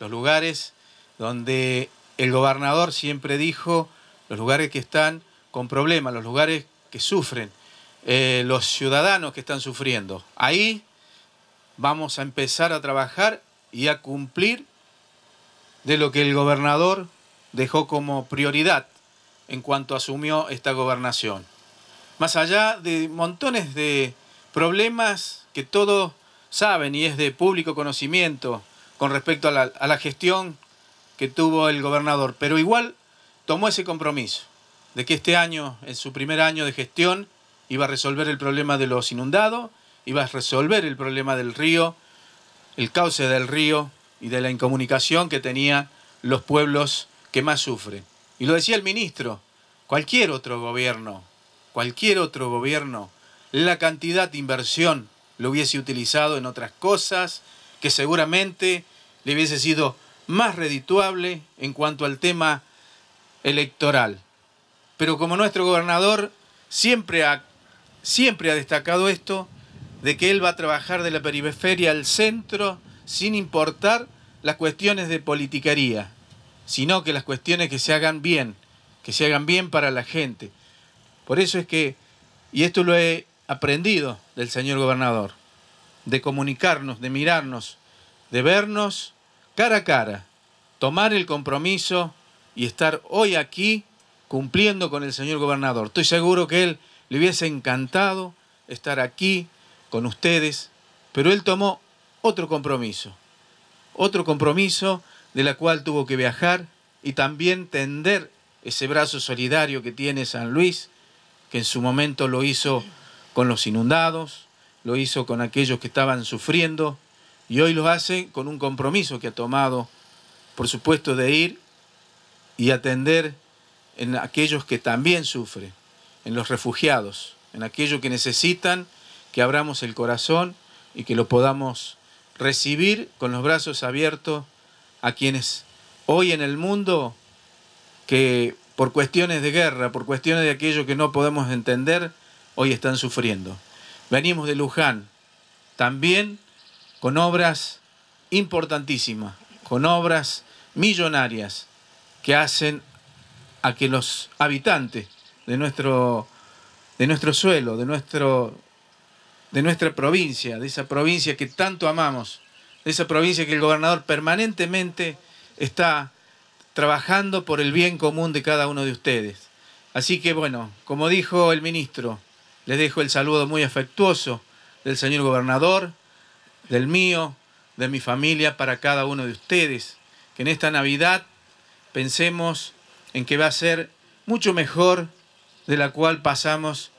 los lugares donde el gobernador siempre dijo, los lugares que están con problemas, los lugares que sufren, eh, los ciudadanos que están sufriendo. Ahí vamos a empezar a trabajar y a cumplir de lo que el gobernador dejó como prioridad en cuanto asumió esta gobernación. Más allá de montones de problemas que todos saben y es de público conocimiento, con respecto a la, a la gestión que tuvo el gobernador, pero igual tomó ese compromiso de que este año, en su primer año de gestión, iba a resolver el problema de los inundados, iba a resolver el problema del río, el cauce del río y de la incomunicación que tenían los pueblos que más sufren. Y lo decía el ministro, cualquier otro gobierno, cualquier otro gobierno, la cantidad de inversión lo hubiese utilizado en otras cosas, que seguramente le hubiese sido más redituable en cuanto al tema electoral. Pero como nuestro gobernador siempre ha, siempre ha destacado esto, de que él va a trabajar de la periferia al centro sin importar las cuestiones de politicaría, sino que las cuestiones que se hagan bien, que se hagan bien para la gente. Por eso es que, y esto lo he aprendido del señor gobernador, de comunicarnos, de mirarnos, de vernos cara a cara, tomar el compromiso y estar hoy aquí cumpliendo con el señor gobernador. Estoy seguro que él le hubiese encantado estar aquí con ustedes, pero él tomó otro compromiso, otro compromiso de la cual tuvo que viajar y también tender ese brazo solidario que tiene San Luis, que en su momento lo hizo con los inundados, lo hizo con aquellos que estaban sufriendo y hoy lo hace con un compromiso que ha tomado, por supuesto, de ir y atender en aquellos que también sufren, en los refugiados, en aquellos que necesitan que abramos el corazón y que lo podamos recibir con los brazos abiertos a quienes hoy en el mundo que por cuestiones de guerra, por cuestiones de aquello que no podemos entender, hoy están sufriendo. Venimos de Luján, también con obras importantísimas, con obras millonarias que hacen a que los habitantes de nuestro, de nuestro suelo, de, nuestro, de nuestra provincia, de esa provincia que tanto amamos, de esa provincia que el gobernador permanentemente está trabajando por el bien común de cada uno de ustedes. Así que bueno, como dijo el ministro, les dejo el saludo muy afectuoso del señor gobernador, del mío, de mi familia, para cada uno de ustedes. Que en esta Navidad pensemos en que va a ser mucho mejor de la cual pasamos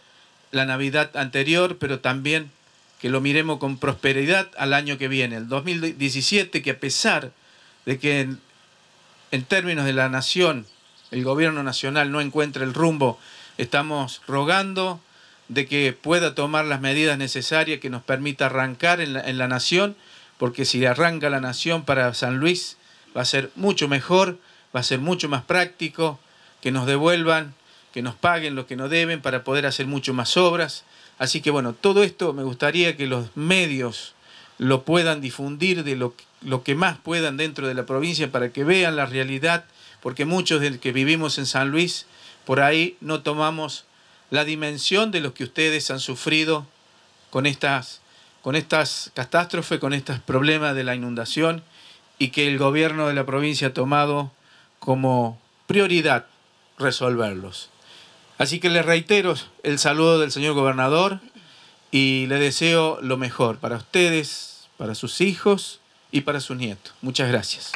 la Navidad anterior, pero también que lo miremos con prosperidad al año que viene, el 2017, que a pesar de que en, términos de la nación, el gobierno nacional no encuentra el rumbo, estamos rogando de que pueda tomar las medidas necesarias que nos permita arrancar en la, nación, porque si arranca la nación para San Luis va a ser mucho mejor, va a ser mucho más práctico, que nos devuelvan, que nos paguen lo que nos deben para poder hacer mucho más obras. Así que bueno, todo esto me gustaría que los medios lo puedan difundir de lo, lo que más puedan dentro de la provincia para que vean la realidad, porque muchos de los que vivimos en San Luis, por ahí no tomamos la dimensión de los que ustedes han sufrido con estas, con estas catástrofes, con estos problemas de la inundación y que el gobierno de la provincia ha tomado como prioridad resolverlos. Así que les reitero el saludo del señor gobernador y le deseo lo mejor para ustedes, para sus hijos y para sus nietos. Muchas gracias.